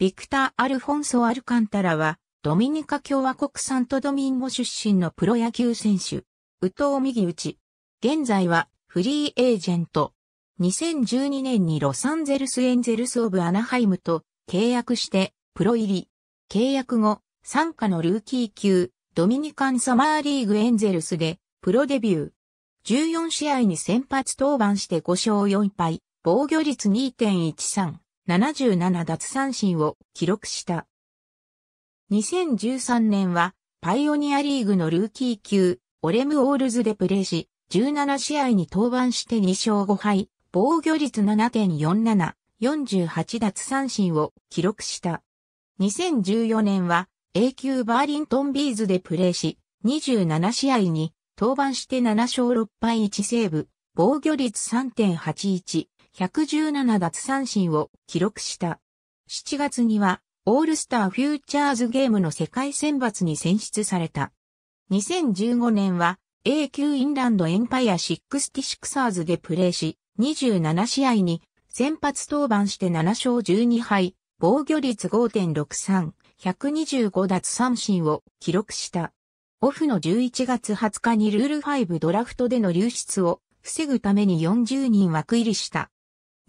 ビクター・アルフォンソ・アルカンタラは、ドミニカ共和国サントドミンゴ出身のプロ野球選手、宇藤右打ち。現在は、フリーエージェント。2012年にロサンゼルス・エンゼルス・オブ・アナハイムと契約して、プロ入り。契約後、参加のルーキー級、ドミニカンサマーリーグ・エンゼルスで、プロデビュー。14試合に先発登板して5勝4敗、防御率2.13。77奪三振を記録した。2013年はパイオニアリーグのルーキー級オレムオールズでプレーし、17試合に登板して2勝5敗、防御率7.47、48奪三振を記録した。2014年は A 級バーリントンビーズでプレーし、27試合に登板して7勝6敗1セーブ、防御率3.81、117奪三振を記録した。7月には、オールスターフューチャーズゲームの世界選抜に選出された。2015年は、A 級インランドエンパイア66サーズでプレーし、27試合に先発登板して7勝12敗、防御率5.63、125奪三振を記録した。オフの11月20日にルール5ドラフトでの流出を防ぐために40人枠入りした。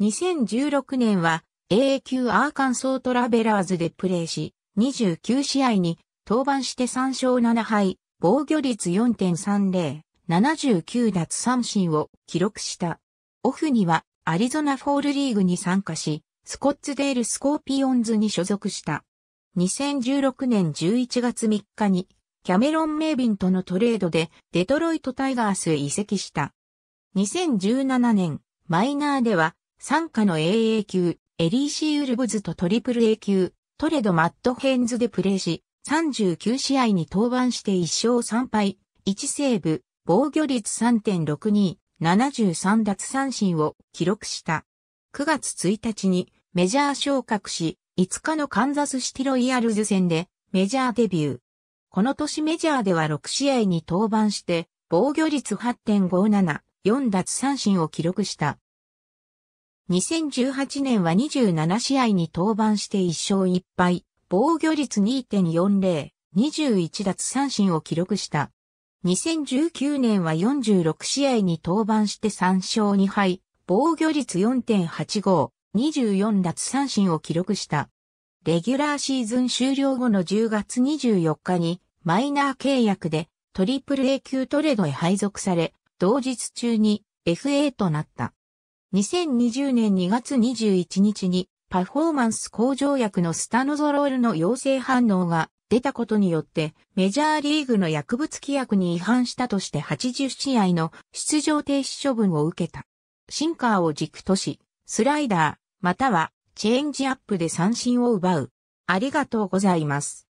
2016年は AA 級アーカンソートラベラーズでプレーし、29試合に登板して3勝7敗、防御率4.30、79奪三振を記録した。オフにはアリゾナフォールリーグに参加し、スコッツデールスコーピオンズに所属した。2016年11月3日にキャメロン・メイビンとのトレードでデトロイト・タイガースへ移籍した。2017年、マイナーでは参加の AA 級、エリーシー・ウルブズとトリプル A 級、トレド・マット・ヘンズでプレーし、39試合に登板して1勝3敗、1セーブ、防御率3.62、73奪三振を記録した。9月1日にメジャー昇格し、5日のカンザスシティロイヤルズ戦でメジャーデビュー。この年メジャーでは6試合に登板して、防御率8.57、4奪三振を記録した。2018年は27試合に登板して1勝1敗、防御率2.40、21奪三振を記録した。2019年は46試合に登板して3勝2敗、防御率4.85、24奪三振を記録した。レギュラーシーズン終了後の10月24日にマイナー契約でトリプル A 級トレードへ配属され、同日中に FA となった。2020年2月21日にパフォーマンス向上薬のスタノゾロールの陽性反応が出たことによってメジャーリーグの薬物規約に違反したとして80試合の出場停止処分を受けた。シンカーを軸とし、スライダー、またはチェンジアップで三振を奪う。ありがとうございます。